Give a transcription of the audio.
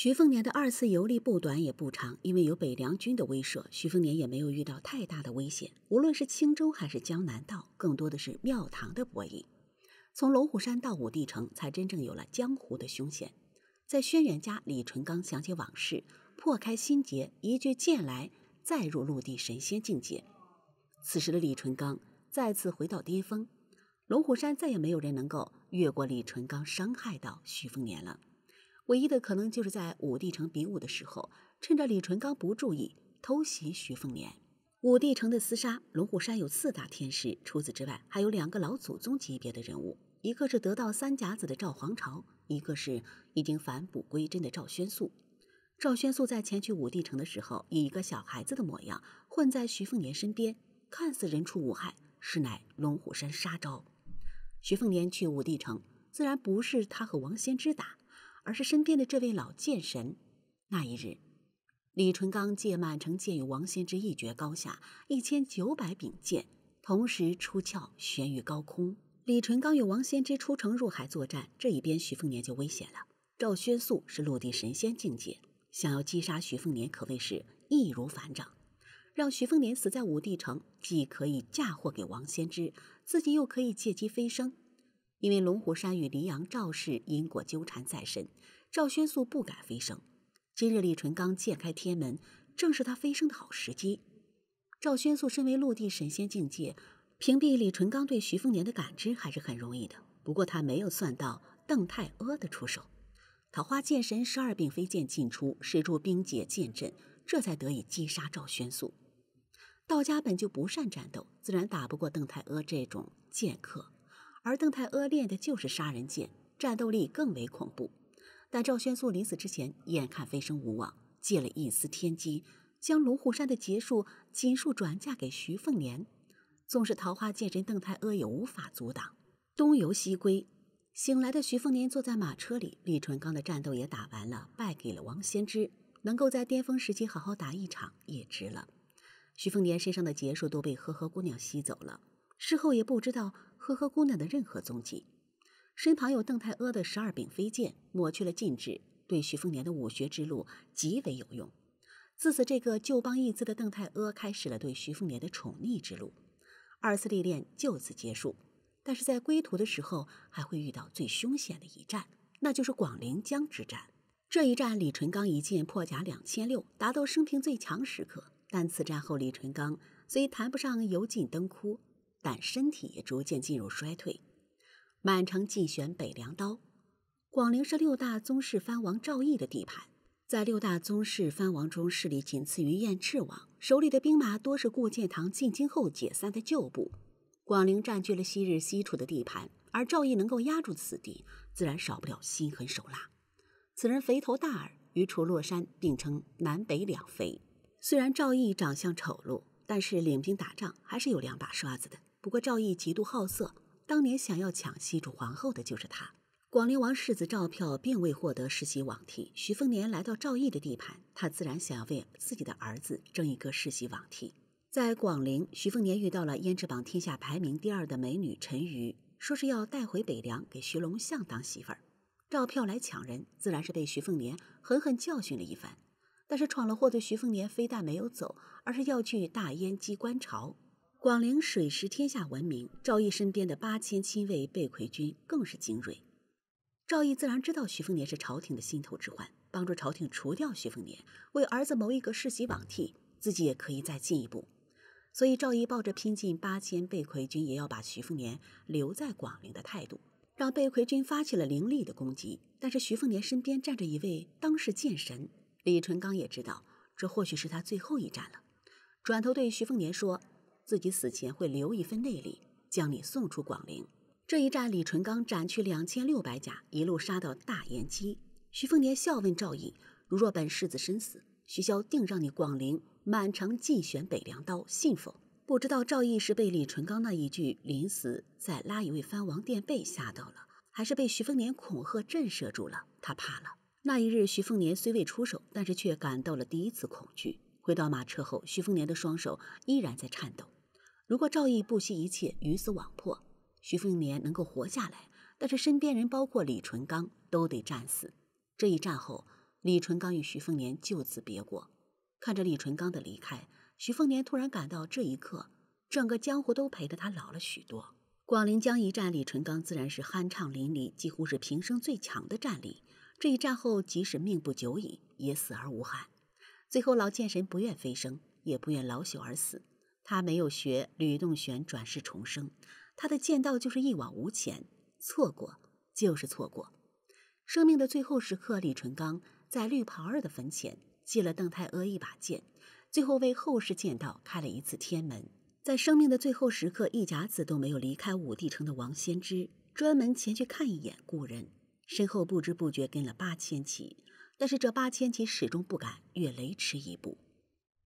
徐凤年的二次游历不短也不长，因为有北凉军的威慑，徐凤年也没有遇到太大的危险。无论是青州还是江南道，更多的是庙堂的博弈。从龙虎山到武帝城，才真正有了江湖的凶险。在轩辕家，李淳罡想起往事，破开心结，一句剑来，再入陆地神仙境界。此时的李淳罡再次回到巅峰，龙虎山再也没有人能够越过李淳罡，伤害到徐凤年了。唯一的可能就是在武帝城比武的时候，趁着李淳罡不注意偷袭徐凤年。武帝城的厮杀，龙虎山有四大天师，除此之外还有两个老祖宗级别的人物，一个是得到三甲子的赵皇朝，一个是已经返璞归真的赵宣素。赵宣素在前去武帝城的时候，以一个小孩子的模样混在徐凤年身边，看似人畜无害，实乃龙虎山杀招。徐凤年去武帝城，自然不是他和王仙芝打。而是身边的这位老剑神。那一日，李淳罡借满城剑与王仙芝一决高下，一千九百柄剑同时出鞘，悬于高空。李淳罡与王仙芝出城入海作战，这一边徐凤年就危险了。赵薛素是陆地神仙境界，想要击杀徐凤年可谓是易如反掌。让徐凤年死在武帝城，既可以嫁祸给王仙芝，自己又可以借机飞升。因为龙虎山与黎阳赵氏因果纠缠在身，赵宣素不敢飞升。今日李纯刚剑开天门，正是他飞升的好时机。赵宣素身为陆地神仙境界，屏蔽李纯刚对徐凤年的感知还是很容易的。不过他没有算到邓太阿的出手，桃花剑神十二柄飞剑尽出，使出冰结剑阵，这才得以击杀赵宣素。道家本就不善战斗，自然打不过邓太阿这种剑客。而邓太阿练的就是杀人剑，战斗力更为恐怖。但赵宣素临死之前，眼看飞升无望，借了一丝天机，将龙虎山的劫数尽数转嫁给徐凤年。纵使桃花剑神邓太阿也无法阻挡，东游西归。醒来的徐凤年坐在马车里，李淳刚的战斗也打完了，败给了王先知。能够在巅峰时期好好打一场，也值了。徐凤年身上的劫数都被呵呵姑娘吸走了，事后也不知道。呵呵，姑娘的任何踪迹，身旁有邓太阿的十二柄飞剑，抹去了禁制，对徐凤年的武学之路极为有用。自此，这个旧邦义资的邓太阿开始了对徐凤年的宠溺之路。二次历练就此结束，但是在归途的时候，还会遇到最凶险的一战，那就是广陵江之战。这一战，李淳罡一剑破甲两千六，达到生平最强时刻。但此战后，李淳罡虽谈不上油尽灯枯。但身体也逐渐进入衰退。满城尽选北凉刀，广陵是六大宗室藩王赵毅的地盘，在六大宗室藩王中势力仅次于燕赤王，手里的兵马多是顾建堂进京后解散的旧部。广陵占据了昔日西楚的地盘，而赵毅能够压住此地，自然少不了心狠手辣。此人肥头大耳，与楚洛山并称南北两肥。虽然赵毅长相丑陋，但是领兵打仗还是有两把刷子的。不过赵毅极度好色，当年想要抢西楚皇后的就是他。广陵王世子赵票并未获得世袭罔替。徐凤年来到赵毅的地盘，他自然想要为自己的儿子争一个世袭罔替。在广陵，徐凤年遇到了胭脂榜天下排名第二的美女陈瑜，说是要带回北凉给徐龙象当媳妇儿。赵票来抢人，自然是被徐凤年狠狠教训了一番。但是闯了祸的徐凤年非但没有走，而是要去大燕机关朝。广陵水师天下闻名，赵毅身边的八千亲卫贝奎军更是精锐。赵毅自然知道徐凤年是朝廷的心头之患，帮助朝廷除掉徐凤年，为儿子谋一个世袭罔替，自己也可以再进一步。所以赵毅抱着拼尽八千贝奎军也要把徐凤年留在广陵的态度，让贝奎军发起了凌厉的攻击。但是徐凤年身边站着一位当世剑神李淳罡也知道这或许是他最后一战了，转头对徐凤年说。自己死前会留一份内力，将你送出广陵。这一战，李淳罡斩去两千六百甲，一路杀到大延期。徐凤年笑问赵毅：“如若本世子身死，徐骁定让你广陵满城尽悬北凉刀，信否？”不知道赵毅是被李淳罡那一句“临死再拉一位藩王垫背”吓到了，还是被徐凤年恐吓震慑住了，他怕了。那一日，徐凤年虽未出手，但是却感到了第一次恐惧。回到马车后，徐凤年的双手依然在颤抖。如果赵毅不惜一切鱼死网破，徐凤年能够活下来，但是身边人包括李淳刚都得战死。这一战后，李淳刚与徐凤年就此别过。看着李淳刚的离开，徐凤年突然感到这一刻，整个江湖都陪着他老了许多。广陵江一战，李淳刚自然是酣畅淋漓，几乎是平生最强的战力。这一战后，即使命不久矣，也死而无憾。最后，老剑神不愿飞升，也不愿老朽而死。他没有学吕洞玄转世重生，他的剑道就是一往无前，错过就是错过。生命的最后时刻，李淳罡在绿袍儿的坟前借了邓太阿一把剑，最后为后世剑道开了一次天门。在生命的最后时刻，一甲子都没有离开武帝城的王仙芝，专门前去看一眼故人，身后不知不觉跟了八千骑，但是这八千骑始终不敢越雷池一步。